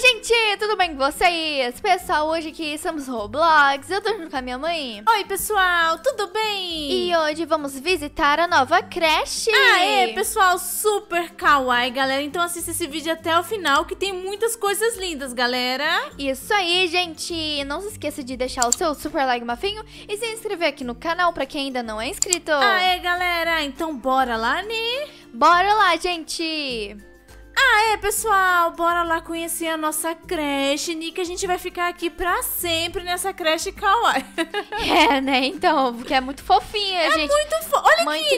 gente, tudo bem com vocês? Pessoal, hoje aqui somos Roblox, eu tô junto com a minha mãe. Oi, pessoal, tudo bem? E hoje vamos visitar a nova creche. Aê, pessoal, super kawaii, galera. Então assista esse vídeo até o final, que tem muitas coisas lindas, galera. Isso aí, gente. Não se esqueça de deixar o seu super like mafinho e se inscrever aqui no canal pra quem ainda não é inscrito. Aê, galera, então bora lá, né? Bora lá, gente! Ah, é, pessoal, bora lá conhecer a nossa creche, Nick. A gente vai ficar aqui pra sempre nessa creche kawaii. É, né? Então, porque é muito fofinha, é gente. É muito fofa. Olha que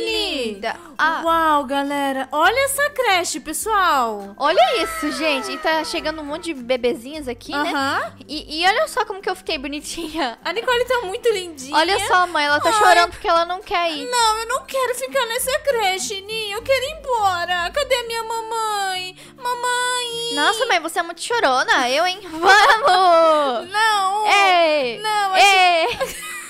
linda. Ah. Uau, galera. Olha essa creche, pessoal. Olha isso, gente. E tá chegando um monte de bebezinhos aqui, uh -huh. né? E, e, olha só como que eu fiquei bonitinha. A Nicole tá muito lindinha. Olha só, mãe. Ela tá Ai. chorando porque ela não quer ir. Não, eu não quero ficar nessa creche, Ninho. Eu quero ir embora. Cadê minha mamãe? Mamãe. Nossa, mãe. Você é muito chorona. Eu, hein? Vamos. não. Ei. Não. Ei.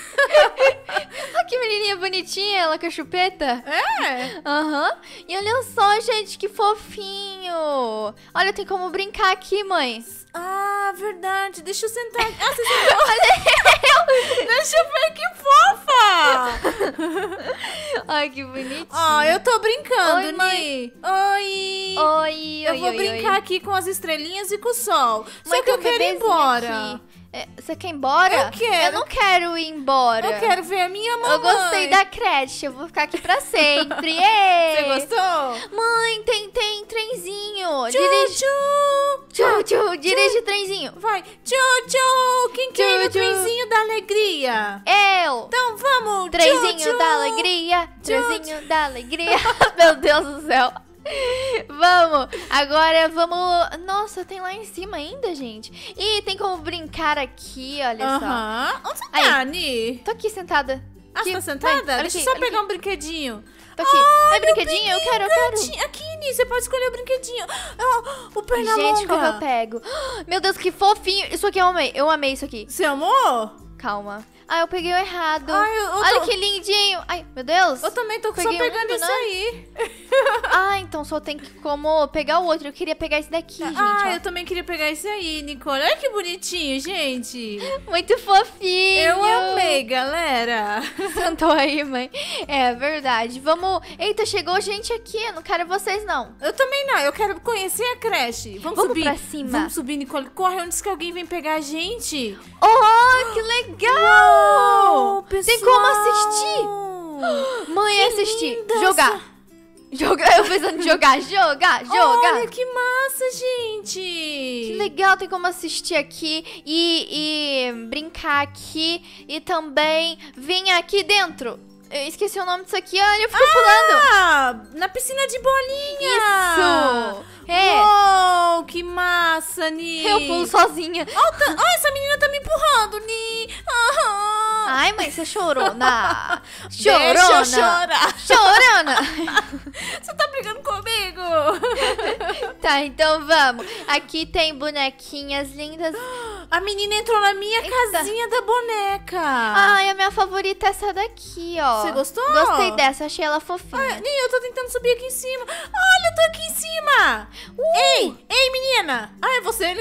Olha que menininha bonitinha, ela com a chupeta. É? Aham. Uhum. E olha só, gente, que fofinho. Olha, tem como brincar aqui, mãe. Ah, verdade. Deixa eu sentar. Ah, você sentou. olha eu. Deixa eu ver que fofa. Ai, que bonitinho. Ó, oh, eu tô brincando, oi, mãe. Oi. Oi, Eu vou oi, brincar aqui com as estrelinhas e com o sol. Mãe, Só que eu quero ir embora. Aqui. É, você quer ir embora? Eu quero. Eu não quero ir embora. Eu quero ver a minha mãe. Eu gostei da creche, eu vou ficar aqui pra sempre. Você gostou? Mãe, tem, tem trenzinho. Tchu, dirige... tchu. Tchu, tchu. Dirige tchu. trenzinho. Vai. Tchu, tchu. Quem tchu, quer tchu. o trenzinho da alegria? Eu. Então vamos. Trenzinho tchu, da alegria. Trenzinho da alegria. Meu Deus do céu. vamos! Agora vamos. Nossa, tem lá em cima ainda, gente. E tem como brincar aqui, olha uh -huh. só. Onde você tá, Ani? Tô aqui sentada. Ah, tá aqui. você tá sentada? Vai, Deixa aqui, eu só pegar aqui. um brinquedinho. Tô aqui. Ai, é brinquedinho? Eu quero, eu quero. Aqui, Ini, você pode escolher o brinquedinho. Oh, o Pernalonga. Gente, como eu pego? Meu Deus, que fofinho. Isso aqui eu amei. Eu amei isso aqui. Você amou? Calma. Ai, ah, eu peguei o errado. Ai, eu, eu Olha tô... que lindinho. Ai, meu Deus. Eu também tô peguei só pegando um, isso né? aí. ah, então só tem que como pegar o outro. Eu queria pegar esse daqui, ah, gente. Ah, eu também queria pegar esse aí, Nicole. Olha que bonitinho, gente. Muito fofinho. Eu amei, galera. Sentou aí, mãe. É verdade. Vamos... Eita, chegou gente aqui. Eu não quero vocês, não. Eu também não. Eu quero conhecer a creche. Vamos, Vamos subir. Vamos pra cima. Vamos subir, Nicole. Corre antes que alguém vem pegar a gente. Oh, que legal. Uou. Pessoal. Tem como assistir! Mãe, que é assistir. Jogar. Essa... Jogar, eu pensando em jogar, jogar, jogar. Olha que massa, gente! Que legal, tem como assistir aqui e, e brincar aqui e também vir aqui dentro. Eu esqueci o nome disso aqui, olha, eu fico ah, pulando. Na piscina de bolinha! Isso! É. Uou, que massa, Ni! Eu pulo sozinha. Oh, tá, oh, essa menina tá me empurrando, Ni! Uhum. Ai, mãe, você chorou na. Chorona! Deixa chorar! Chorona! você tá brigando comigo? tá, então vamos. Aqui tem bonequinhas lindas. A menina entrou na minha Eita. casinha da boneca. Ai, a minha favorita é essa daqui, ó. Você gostou? Gostei dessa, achei ela fofinha. Ai, eu tô tentando subir aqui em cima. Olha, eu tô aqui em cima. Uh. Ei, ei, menina. Ai, ah, é você...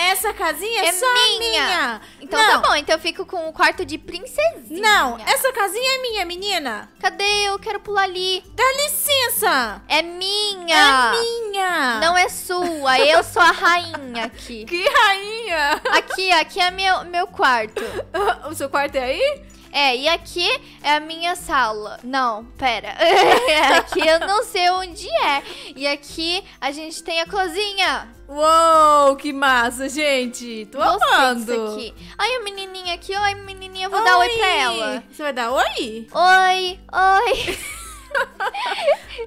essa casinha é, é, só minha. minha. Então tá Não. tá bom, então eu fico com o quarto de princesinha. Não, essa casinha é minha, menina. Cadê? Eu quero pular ali. Dá licença. É minha. É minha. Não é sua, é eu sou a rainha aqui. Que rainha? Aqui, aqui é meu, meu quarto. o seu quarto é aí? É, e aqui é a minha sala. Não, pera. aqui eu não sei onde é. E aqui a gente tem a cozinha. Uou, que massa, gente. Tô Gostei amando. Aqui. Ai, a menininha aqui. Oi, menininha. Vou oi. dar oi pra ela. Você vai dar oi? Oi, oi.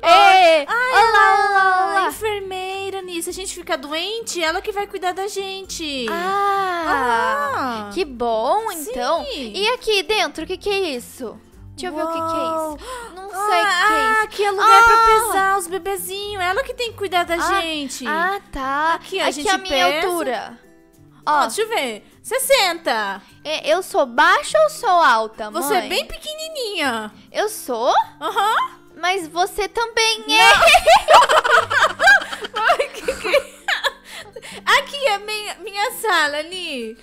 É. Ai, olá, olá, olá, enfermeira nisso. A gente fica doente, ela que vai cuidar da gente. Ah, ah. que bom, então. Sim. E aqui dentro, o que, que é isso? Deixa eu ver o que, que é isso. Não ah, sei o que, que é ah, isso. Ah, aqui é lugar ah. pra pesar os bebezinhos. Ela que tem que cuidar da ah. gente. Ah, tá. Aqui a, aqui é gente a minha pesa. altura. Ó, oh, deixa eu ver. 60. É, eu sou baixa ou sou alta, mãe? Você é bem pequenininha. Eu sou? Aham. Uhum. Mas você também Não. é. Ai, que Aqui é minha, minha sala, ali.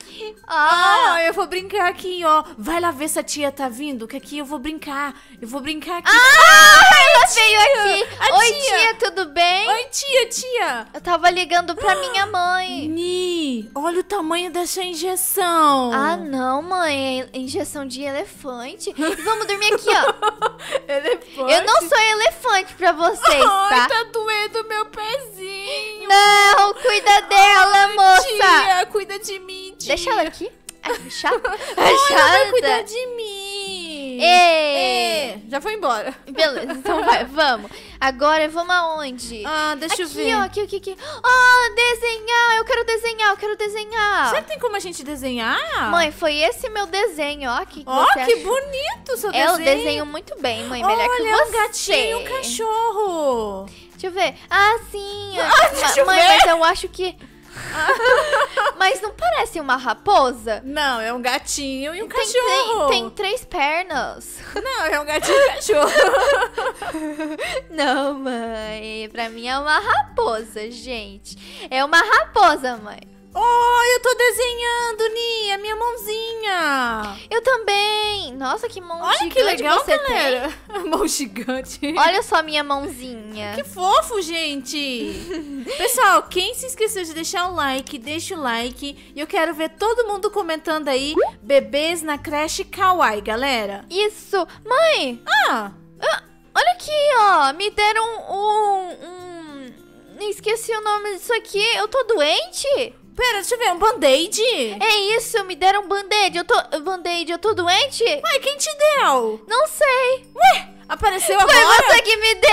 Ah. eu vou brincar aqui, ó. Vai lá ver se a tia tá vindo, que aqui eu vou brincar. Eu vou brincar aqui. Ah, Ai, ela veio aqui. A Oi, tia. tia. tudo bem? Oi, tia, tia. Eu tava ligando pra minha mãe. Ni. Olha o tamanho dessa injeção. Ah, não, mãe. É injeção de elefante. Vamos dormir aqui, ó. elefante? Eu não sou elefante pra vocês, tá? Ai, tá doendo meu pezinho. Não, cuida dela, Ai, moça. Tia, cuida de mim, tia. Deixa ela aqui. É chata. Ai, chata. cuidar de mim. E... E... Já foi embora. Beleza, então vai, vamos. Agora vamos aonde? Ah, deixa aqui, eu ver. Ó, aqui, aqui, aqui. Oh, desenhar! Eu quero desenhar, eu quero desenhar. Será que tem como a gente desenhar? Mãe, foi esse meu desenho, ó. Que ó, que, que bonito seu é, desenho. Eu desenho muito bem, mãe. Melhor Olha, que é você. um gatinho e um cachorro. Deixa eu ver. Ah, sim. Ah, deixa mãe, eu ver. mas eu acho que Mas não parece uma raposa? Não, é um gatinho e um tem, cachorro. Tem, tem, três pernas. Não, é um gatinho e um cachorro. não, mãe. Pra mim é uma raposa, gente. É uma raposa, mãe. Oh, eu tô desenhando, Nia, minha mãozinha. Eu também nossa, que mão Olha que legal, você galera. Tem. Mão gigante. Olha só minha mãozinha. Que fofo, gente. Pessoal, quem se esqueceu de deixar o like, deixa o like. E eu quero ver todo mundo comentando aí, bebês na creche kawaii, galera. Isso. Mãe. Ah. ah olha aqui, ó. Me deram um... um, um... Esqueci o nome disso aqui. Eu tô doente? Pera, deixa eu ver, um band-aid? É isso, me deram um band-aid. Eu tô. Band-aid, eu tô doente? Ué, quem te deu? Não sei. Ué, apareceu agora? Foi você que me deu!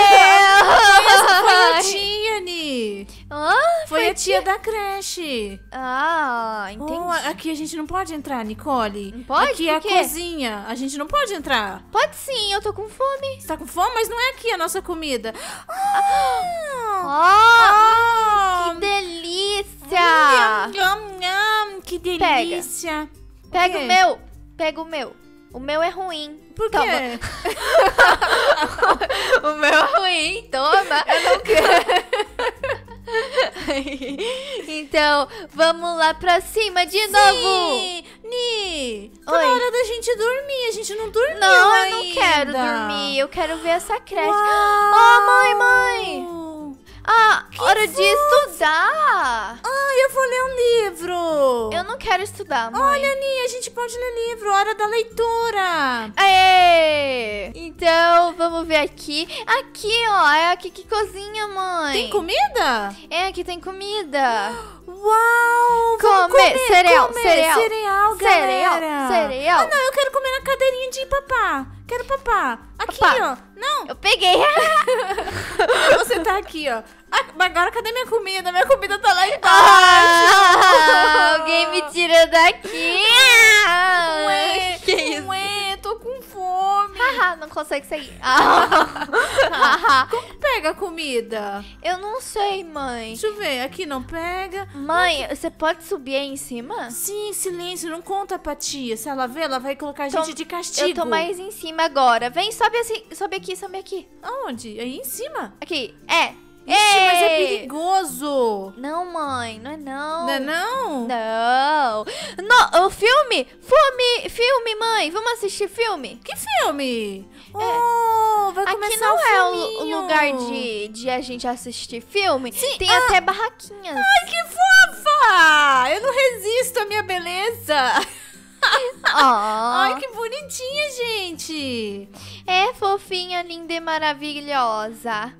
foi, a tia, foi, a tia, da creche. Ah, entendi. Oh, aqui a gente não pode entrar, Nicole. Não pode? Aqui é a cozinha. A gente não pode entrar. Pode sim, eu tô com fome. Você tá com fome? Mas não é aqui a nossa comida. Ah, ah, ah! ah! que delícia delícia! Hum, hum, hum, que delícia! Pega, Pega o meu! Pega o meu! O meu é ruim. Por quê? o meu é ruim, toma! Eu não quero! então, vamos lá pra cima de Sim. novo! Ni, tá Oi. hora da gente dormir. A gente não dormiu Não, ainda. eu não quero dormir. Eu quero ver essa creche. Uau. Oh, mãe, mãe! Ah, que hora fofo. de estudar! Ai, eu vou ler um livro! Eu não quero estudar, mãe. Olha, Aninha, a gente pode ler livro, hora da leitura! Aê! Então, vamos ver aqui. Aqui, ó, é aqui que cozinha, mãe. Tem comida? É, aqui tem comida. Uau! comer, cereal, comer. cereal, cereal, cereal, galera. cereal. Ah, não, eu quero comer na cadeirinha de papá. Quero papá. Aqui, Papá. ó. Não. Eu peguei. Você tá aqui, ó. Ah, mas agora cadê minha comida? Minha comida tá lá embaixo. Ah, alguém me tira daqui. Ué, que isso? Ué fome. não consegue sair. Como pega a comida? Eu não sei, mãe. Deixa eu ver, aqui não pega. Mãe, você pode subir aí em cima? Sim, silêncio, não conta pra tia. Se ela vê, ela vai colocar a Tô- gente de castigo. Eu tô mais em cima agora. Vem, sobe assim, sobe aqui, sobe aqui. Onde? Aí em cima. Aqui. É, é, mas é perigoso! Não, mãe, não é não. Não é não? Não. No, o filme? Filme, filme, mãe. Vamos assistir filme? Que filme? É. Oh, vai Aqui começar não é o lugar de, de a gente assistir filme. Sim. Tem ah. até barraquinhas. Ai, que fofa! Eu não resisto à minha beleza. Ai, que bonitinha, gente! É fofinha, linda e maravilhosa.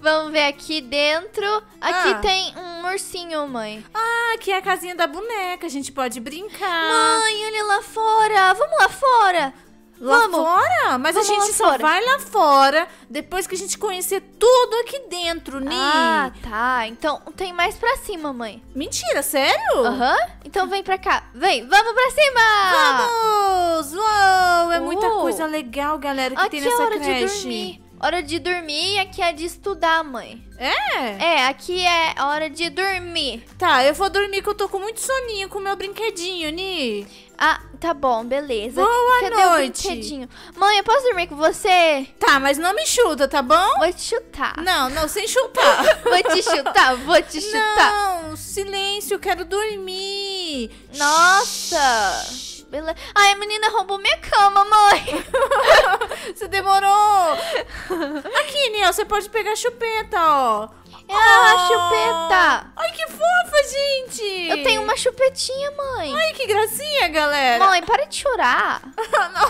Vamos ver aqui dentro. Aqui ah. tem um ursinho, mãe. Ah, aqui é a casinha da boneca. A gente pode brincar. Mãe, olha lá fora. Vamos lá fora. Lá vamos, fora? Mas a gente só vai lá fora depois que a gente conhecer tudo aqui dentro, Ni. Ah, tá. Então tem mais pra cima, mãe. Mentira, sério? Aham. Então vem pra cá. Vem, vamos pra cima! Vamos! Uou, é muita coisa legal, galera, que aqui tem é nessa é hora creche. De dormir. Hora de dormir e aqui é de estudar, mãe. É? É, aqui é hora de dormir. Tá, eu vou dormir que eu tô com muito soninho com o meu brinquedinho, Ni. Ah, tá bom, beleza. Boa Cadê noite. O Mãe, eu posso dormir com você? Tá, mas não me chuta, tá bom? Vou te chutar. Não, não, sem chutar. vou te chutar, vou te chutar. Não, silêncio, quero dormir. Nossa. Bele... Ai, a menina roubou minha cama, mãe. você demorou. Aqui, Niel, você pode pegar a chupeta, ó. É a ah! chupeta. Ai, que fofa, gente. Eu tenho uma chupetinha, mãe. Ai, que gracinha, galera. Mãe, para de chorar. não.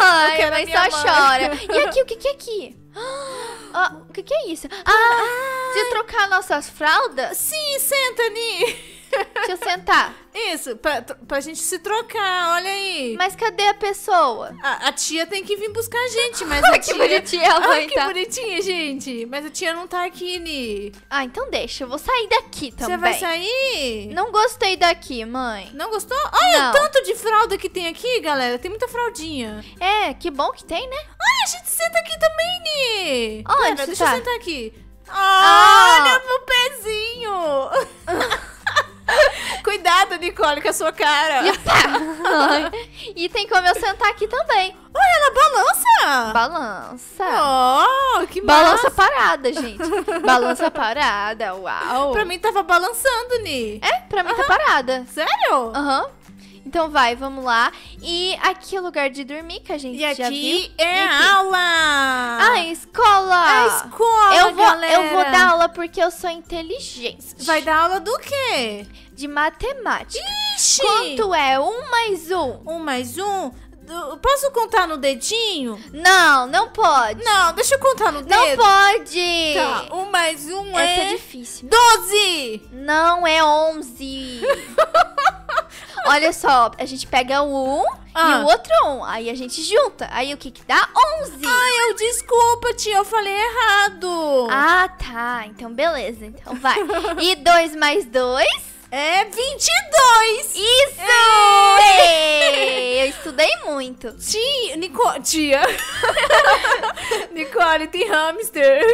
Ai, a mãe só mãe. chora. E aqui, o que, que é aqui? Ah, o que, que é isso? Ah, ah, de trocar nossas fraldas? Sim, senta ali. Deixa eu sentar. Isso, pra, pra gente se trocar, olha aí. Mas cadê a pessoa? A, a tia tem que vir buscar a gente, mas ah, a tia... que bonitinha ah, que tá. bonitinha, gente. Mas a tia não tá aqui, Ni. Ah, então deixa, eu vou sair daqui também. Você vai sair? Não gostei daqui, mãe. Não gostou? Olha não. o tanto de fralda que tem aqui, galera. Tem muita fraldinha. É, que bom que tem, né? Ai, a gente senta aqui também, Ni. Olha, deixa tá? eu sentar aqui. ah. Olha meu pezinho. Cuidado, Nicole, com a sua cara. E, pá. e tem como eu sentar aqui também. Olha, ela balança! Balança. Oh, que Balança parada, gente. Balança parada, uau. Pra mim tava balançando, Ni. É, pra mim uh -huh. tá parada. Sério? Aham. Uh -huh. Então vai, vamos lá. E aqui é o lugar de dormir, que a gente e já viu. É e aqui é aula! A ah, escola! A escola, eu vou, galera. Eu vou dar aula porque eu sou inteligente. Vai dar aula do quê? De matemática. Ixi! Quanto é um mais um? Um mais um? Posso contar no dedinho? Não, não pode. Não, deixa eu contar no dedo. Não pode. Tá, um mais um Essa é... Essa é difícil. Doze! Não, é onze. olha só, a gente pega um ah. e o ah. outro um. Aí a gente junta. Aí o que que dá? 11. Ai, ah, eu desculpa, tia, eu falei errado. Ah, tá. Então beleza. Então vai. e 2 mais 2 é 22! Isso! É. Eu estudei muito. Tia, Nico, tia. Nicole, tem hamster.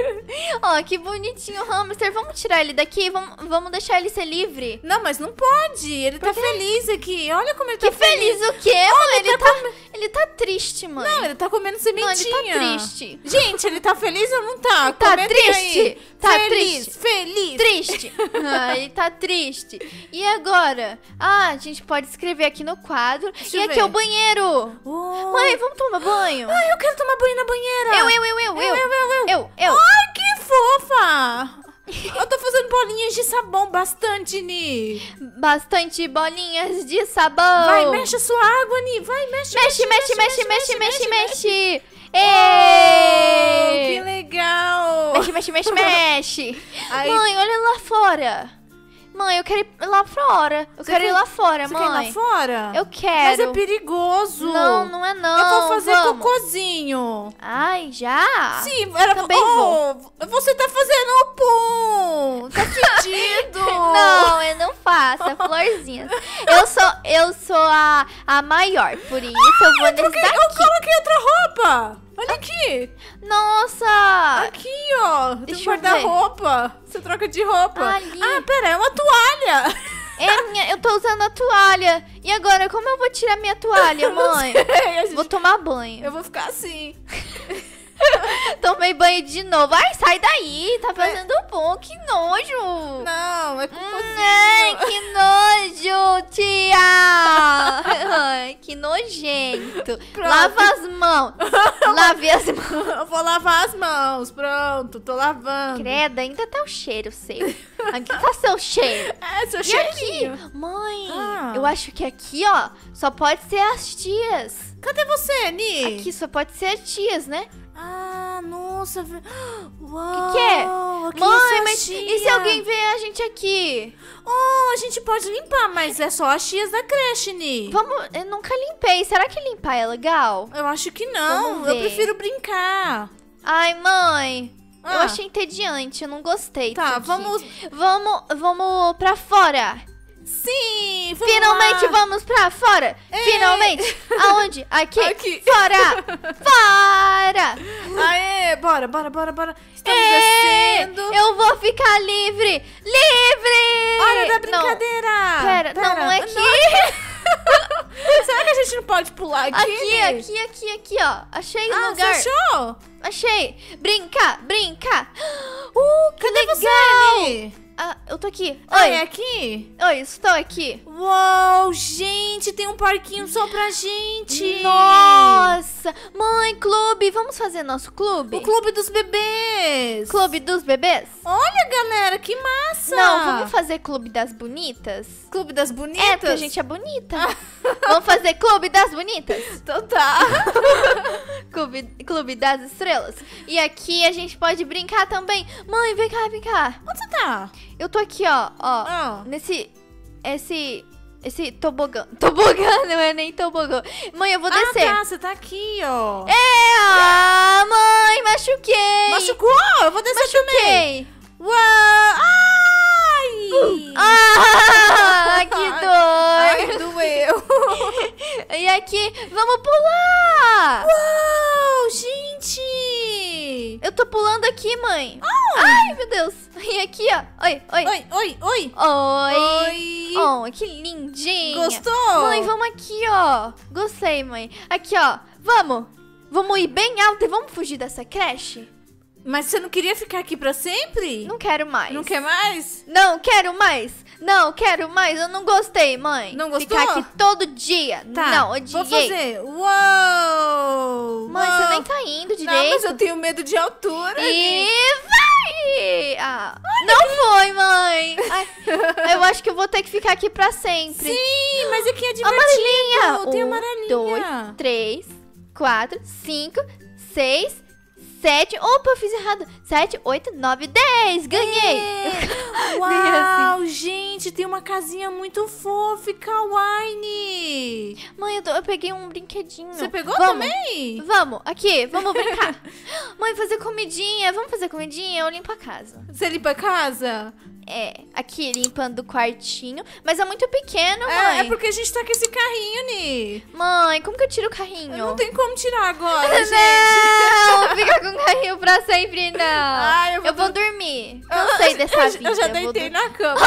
Ó, oh, que bonitinho o hamster. Vamos tirar ele daqui, vamos, vamos deixar ele ser livre. Não, mas não pode. Ele Por tá quê? feliz aqui. Olha como ele que tá feliz. feliz o quê? Olha, ele, ele tá, tá... Ele tá triste, mãe. Não, ele tá comendo sementinha. Não, ele tá triste. Gente, ele tá feliz ou não tá? Tá triste. Aí. Tá feliz, triste. Feliz. Triste. Ah, ele tá triste. E agora? Ah, a gente pode escrever aqui no quadro. Deixa e aqui é o banheiro. Oh. Mãe, vamos tomar banho? Ai, eu quero tomar banho na banheira. Eu, eu, eu, eu. Eu, eu, eu. Eu, eu. eu. Ai, que fofa. Eu tô fazendo bolinhas de sabão bastante, Ni. Bastante bolinhas de sabão. Vai, mexe a sua água, Ni. Vai, mexe, mexe, mexe, mexe, mexe, mexe, mexe. mexe, mexe. Oh, que legal. Mexe, mexe, mexe, mexe. Ai. Mãe, olha lá fora. Mãe, eu quero ir lá fora. Eu você quero quer... ir lá fora, você mãe. Você quer ir lá fora? Eu quero. Mas é perigoso. Não, não é não. Eu vou fazer Vamos. cocôzinho. Ai, já? Sim, era... Também oh, vou. Você tá fazendo o pum. Tá fedido. não, eu não faço. É florzinha. eu sou, eu sou a, a maior, por isso Ai, eu vou nesse daqui. Eu coloquei outra roupa. Olha aqui! Nossa! Aqui, ó! Tem um guarda-roupa! Você troca de roupa! Ah, ah, ali. Ah, pera, é uma toalha! É minha, eu tô usando a toalha. E agora, como eu vou tirar minha toalha, mãe? Sei, gente... Vou tomar banho. Eu vou ficar assim. Tomei banho de novo. Ai, sai daí. Tá é. fazendo é. bom. Que nojo. Não, é cocôzinho. Hum, é, que nojo tia! que nojento. Pronto. Lava as mãos. Lave as mãos. Eu vou lavar as mãos. Pronto, tô lavando. Creda, ainda tá o cheiro seu. Aqui tá seu cheiro. É, seu e cheirinho. aqui? Mãe, ah. eu acho que aqui, ó, só pode ser as tias. Cadê você, Ni? Aqui só pode ser as tias, né? Ah nossa. Uau. O que, que, é? Mãe, mas e se alguém vê a gente aqui? Oh, a gente pode limpar, mas é só as tias da creche, Ni. Vamos, eu nunca limpei. Será que limpar é legal? Eu acho que não. Eu prefiro brincar. Ai, mãe. Ah. Eu achei entediante, eu não gostei. Tá, vamos. Vamos, vamos pra fora. Sim! Vamos Finalmente lá. vamos pra fora! Ei. É. Finalmente! Aonde? Aqui! Aqui! Fora! fora! Aê! Bora, bora, bora, bora! Estamos descendo! Eu vou ficar livre! Livre! Hora da brincadeira! Não. Pera, Pera, é não, é aqui! Não. Será que a gente não pode pular aqui? Aqui, aqui, aqui, aqui, ó. Achei o ah, lugar. Você achou? Achei. Brinca, brinca. Uh, que Cadê legal. você, ah, eu tô aqui. Oi, Oi é aqui? Oi, estou aqui. Uou, gente, tem um parquinho só pra gente. Nossa! Mãe, clube, vamos fazer nosso clube? O clube dos bebês. Clube dos bebês? Olha, galera, que massa! Não, vamos fazer clube das bonitas? Clube das bonitas? É, porque a gente é bonita. Ah. vamos fazer clube das bonitas? Então tá. clube, clube das estrelas. E aqui a gente pode brincar também. Mãe, vem cá, vem cá. Onde você tá? Eu tô aqui, ó, ó. Ah. Nesse. Esse. Esse tobogã. Tobogã não é nem tobogã. Mãe, eu vou ah, descer. Ah, tá, você tá aqui, ó. É, ó. Mãe, machuquei. Machucou? Eu vou descer machuquei. também. Uau! Ai! Uh. Ah, que dor. Ai, doeu. e aqui, vamos pular. Uau, gente. Eu tô pulando aqui, mãe. Oh. Ai, meu Deus. E aqui, ó. Oi, oi. Oi, oi, oi. Oi. oi. Oh, que lindinha. Gostou? Mãe, vamos aqui, ó. Gostei, mãe. Aqui, ó. Vamos. Vamos ir bem alto e vamos fugir dessa creche? Mas você não queria ficar aqui pra sempre? Não quero mais. Não quer mais? Não quero mais. Não, quero mais, eu não gostei, mãe. Não gostou? Ficar aqui todo dia. Tá, não, odiei. Vou fazer. Uou! Mãe, uou. você nem tá indo direito. Não, mas eu tenho medo de altura. E vai! Ah, não que... foi, mãe. Ai, eu acho que eu vou ter que ficar aqui pra sempre. Sim, mas aqui é, é divertido. Amarelinha. Tem um, amarelinha. dois, três, quatro, cinco, seis sete. Opa, eu fiz errado. Sete, oito, nove, dez. Ganhei. É. Assim. Uau, assim. gente, tem uma casinha muito fofa e kawaii. Mãe, eu, tô, eu, peguei um brinquedinho. Você pegou vamos, também? Vamos, aqui, vamos brincar. Mãe, fazer comidinha. Vamos fazer comidinha? Eu limpo a casa. Você limpa a casa? É, aqui limpando o quartinho. Mas é muito pequeno, é, mãe. É, é porque a gente tá com esse carrinho, Ni. Mãe, como que eu tiro o carrinho? Não tem como tirar agora, gente. Não, sorriu pra sempre, não. Ai, eu vou, eu vou do... dormir. Cansei ah, dessa eu, vida. Eu já deitei eu na cama.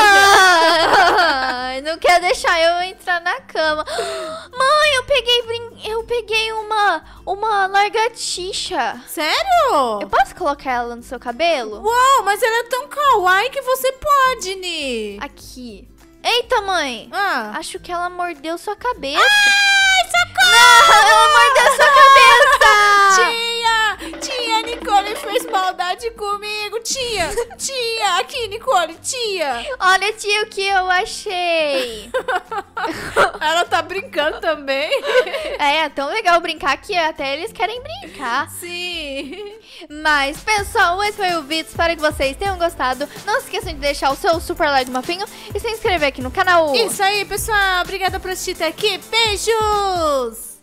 não quer deixar eu entrar na cama. Mãe, eu peguei brin... eu peguei uma uma largatixa. Sério? Eu posso colocar ela no seu cabelo? Uau, mas ela é tão kawaii que você pode, Ni. Aqui. Eita, mãe. Ah. Acho que ela mordeu sua cabeça. Ai, socorro! Não, ela mordeu sua cabeça. Tia. Tia, Nicole fez maldade comigo. Tia, tia, aqui, Nicole, tia. Olha, tia, o que eu achei. Ela tá brincando também. É, é tão legal brincar que até eles querem brincar. Sim. Mas, pessoal, esse foi o vídeo. Espero que vocês tenham gostado. Não se esqueçam de deixar o seu super like no mafinho e se inscrever aqui no canal. Isso aí, pessoal. Obrigada por assistir até aqui. Beijos!